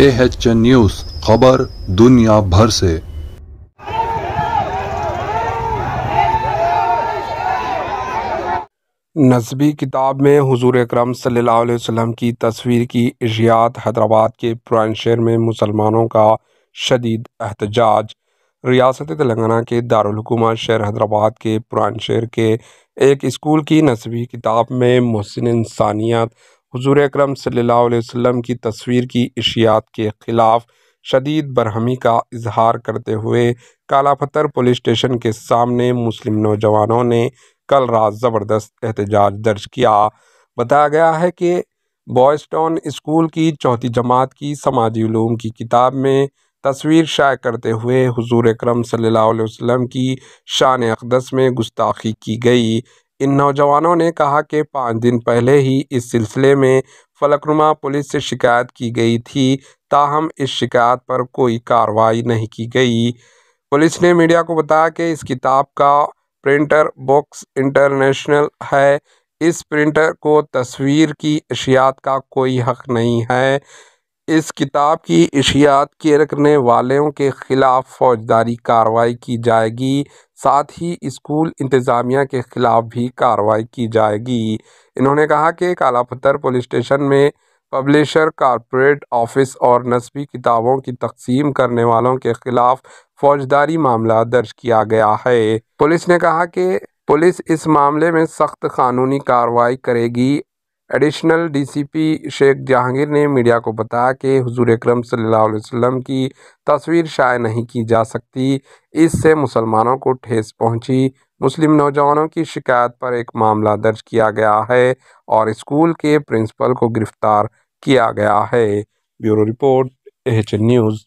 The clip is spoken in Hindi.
ए एच न्यूज खबर दुनिया भर से नस्बी किताब में हजूर अक्रम सम की तस्वीर की इशियात हैदराबाद के पुरान शहर में मुसलमानों का शदीद एहतजाज रियासत तेलंगाना के दारकूमत शहर हैदराबाद के पुरान शहर के एक स्कूल की नसबी किताब में महसिन इंसानियत हजूर अक्रम सम की तस्वीर की अशियात के ख़िलाफ़ शदीद बरहमी का इजहार करते हुए काला पत्थर पुलिस स्टेशन के सामने मुस्लिम नौजवानों ने कल रात ज़बरदस्त एहतजाज दर्ज किया बताया गया है कि बॉयस्टोन स्कूल की चौथी जमात की समाजी ूम की किताब में तस्वीर शाये करते हुए हजूर अक्रम सल्लल्लाहु वसम की शान अकदस में गुस्ताखी की गई इन नौजवानों ने कहा कि पाँच दिन पहले ही इस सिलसिले में फलकनुमा पुलिस से शिकायत की गई थी ताहम इस शिकायत पर कोई कार्रवाई नहीं की गई पुलिस ने मीडिया को बताया कि इस किताब का प्रिंटर बॉक्स इंटरनेशनल है इस प्रिंटर को तस्वीर की अशियात का कोई हक नहीं है इस किताब की अशियात के रखने वालों के ख़िलाफ़ फ़ौजदारी कार्रवाई की जाएगी साथ ही स्कूल इंतज़ामिया के ख़िलाफ़ भी कार्रवाई की जाएगी इन्होंने कहा कि काला पत्थर पुलिस स्टेशन में पब्लिशर कॉरपोरेट ऑफिस और नस्बी किताबों की तकसीम करने वालों के ख़िलाफ़ फौजदारी मामला दर्ज किया गया है पुलिस ने कहा कि पुलिस इस मामले में सख्त कानूनी कार्रवाई करेगी एडिशनल डीसीपी शेख जहांगीर ने मीडिया को बताया कि हजूर अक्रम सम की तस्वीर शाये नहीं की जा सकती इससे मुसलमानों को ठेस पहुंची मुस्लिम नौजवानों की शिकायत पर एक मामला दर्ज किया गया है और स्कूल के प्रिंसिपल को गिरफ्तार किया गया है ब्यूरो रिपोर्ट एच न्यूज़